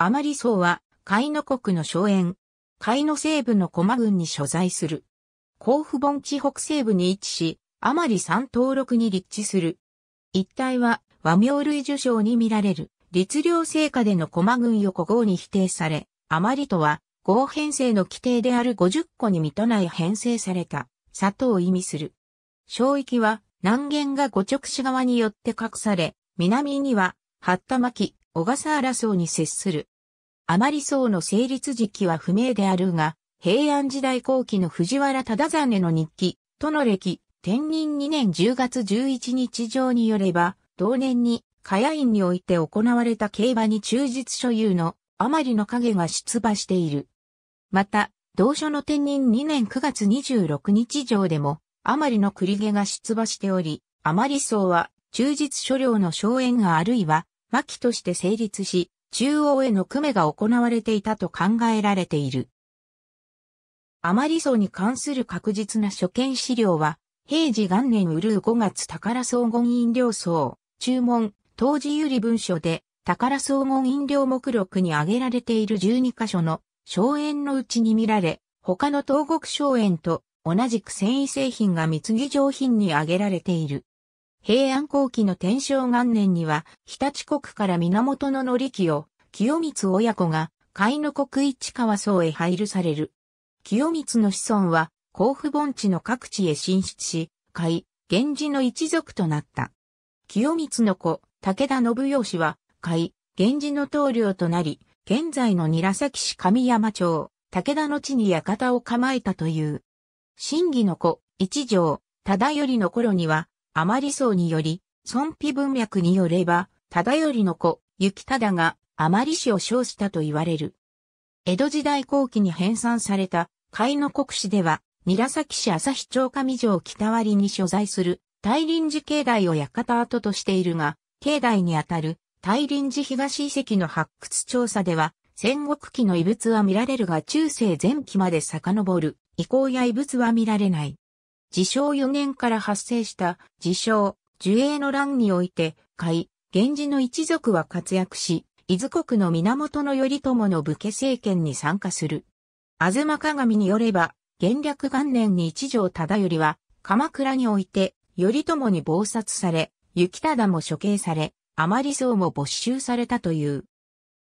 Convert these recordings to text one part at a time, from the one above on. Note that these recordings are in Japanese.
アマ層は、海野国の荘園、海野西部の駒郡に所在する。甲府盆地北西部に位置し、アマ三山登録に立地する。一帯は、和名類受賞に見られる、律令成果での駒郡横号に否定され、アマとは、合編成の規定である50個に満たない編成された、里を意味する。小域は、南限が五直市側によって隠され、南には、八田巻、小笠原層に接する。あまり層の成立時期は不明であるが、平安時代後期の藤原忠真の日記、との歴、天任2年10月11日上によれば、同年に、加谷院において行われた競馬に忠実所有の、あまりの影が出馬している。また、同書の天任2年9月26日上でも、あまりの栗毛が出馬しており、あまり層は、忠実所領の荘園があるいは、巻として成立し、中央への組めが行われていたと考えられている。アマリソに関する確実な所見資料は、平時元年ウルー5月宝総合飲料層、注文、当時有利文書で、宝総合飲料目録に挙げられている12箇所の、荘園のうちに見られ、他の東国荘園と同じく繊維製品が蜜議上品に挙げられている。平安後期の天正元年には、日立国から源の則を、清光親子が、海の国市川荘へ配慮される。清光の子孫は、甲府盆地の各地へ進出し、海、源氏の一族となった。清光の子、武田信義は、海、源氏の棟梁となり、現在の韮崎市上山町、武田の地に館を構えたという。真偽の子、一条、忠頼の頃には、甘利荘により、孫皮文脈によれば、忠頼の子、行忠があまり氏を称したと言われる。江戸時代後期に編纂された、海の国史では、韮崎市旭町上城北割に所在する、大林寺境内を館跡としているが、境内にあたる大林寺東遺跡の発掘調査では、戦国期の遺物は見られるが中世前期まで遡る、遺構や遺物は見られない。自称4年から発生した自称、樹栄の乱において、海、源氏の一族は活躍し、伊豆国の源頼朝の武家政権に参加する。ずま鏡によれば、元略元年に一条忠頼は、鎌倉において、頼朝に謀殺され、雪忠も処刑され、甘利僧も没収されたという。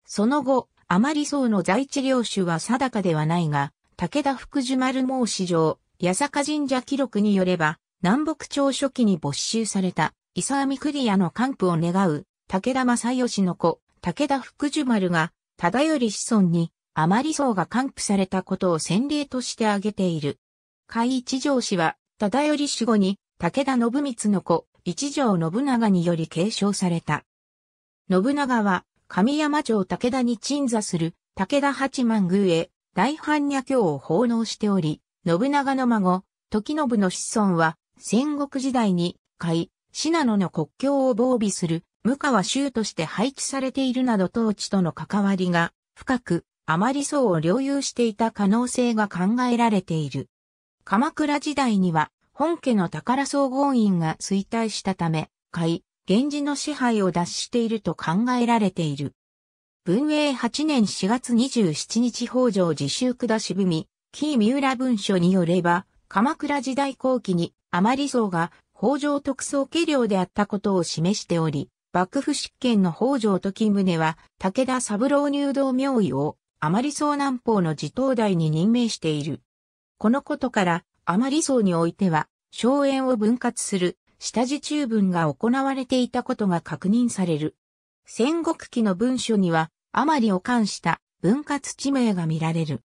その後、甘利僧の在地領主は定かではないが、武田福寿丸毛史上、八坂神社記録によれば、南北朝初期に没収された、伊沢御栗の還付を願う、武田正義の子、武田福寿丸が、忠頼子孫に、あまり層が還付されたことを先例として挙げている。海一条氏は、忠頼死後に、武田信光の子、一条信長により継承された。信長は、神山城武田に鎮座する、武田八幡宮へ、大般若経を奉納しており、信長の孫、時信の子孫は、戦国時代に、海、信濃の国境を防備する、無川州として配置されているなど当地との関わりが、深く、あまり層を領有していた可能性が考えられている。鎌倉時代には、本家の宝総合院が衰退したため、海、源氏の支配を脱していると考えられている。文永8年4月27日北条自習下しみ、キー三浦文書によれば、鎌倉時代後期に甘利荘が北条特捜家領であったことを示しており、幕府執権の北条時宗は武田三郎入道名医を甘利荘南方の地頭代に任命している。このことから甘利荘においては、荘園を分割する下地中分が行われていたことが確認される。戦国期の文書には、あまりを冠した分割地名が見られる。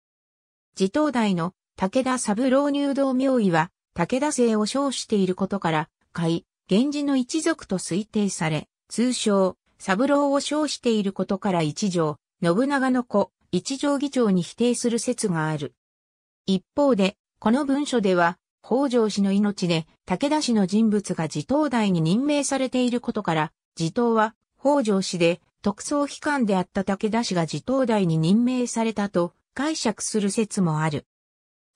自東大の武田三郎入道名医は、武田姓を称していることから、海、源氏の一族と推定され、通称、三郎を称していることから一条、信長の子、一条議長に否定する説がある。一方で、この文書では、北条氏の命で武田氏の人物が自東大に任命されていることから、自東は北条氏で特捜機関であった武田氏が自東大に任命されたと解釈する説もある。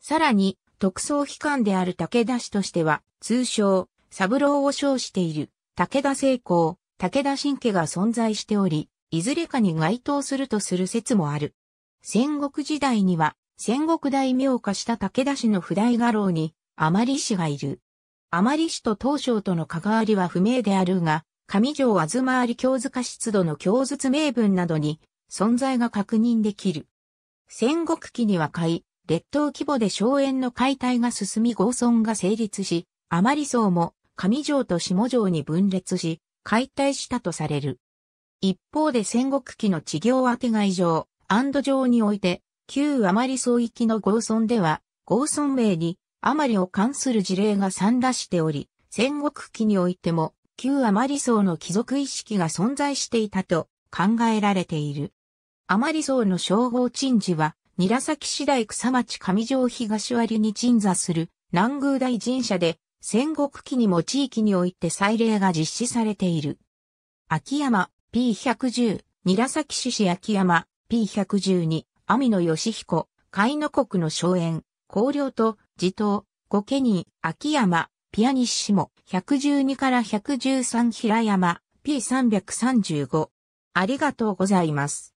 さらに、特捜機関である武田氏としては、通称、三郎を称している、武田成功、武田信家が存在しており、いずれかに該当するとする説もある。戦国時代には、戦国大名化した武田氏の不代画廊に、甘利氏がいる。甘利氏と東初との関わりは不明であるが、上条あずまあり京塚湿度の京筒名分などに、存在が確認できる。戦国期には海、列島規模で荘園の解体が進み合村が成立し、あまり層も上城と下城に分裂し、解体したとされる。一方で戦国期の地業当て外上、安堵城において、旧あまり層域の合村では、合村名にあまりを関する事例が散らしており、戦国期においても、旧あまり層の貴族意識が存在していたと考えられている。甘り像の称号鎮寺は、韮崎市大草町上条東割に鎮座する南宮大神社で、戦国期にも地域において祭礼が実施されている。秋山 P110、韮崎市市秋山 P112、網野義彦、海の国の荘園、公領と、地頭、御家人、秋山、ピアニッシモ、112から113平山、P335。ありがとうございます。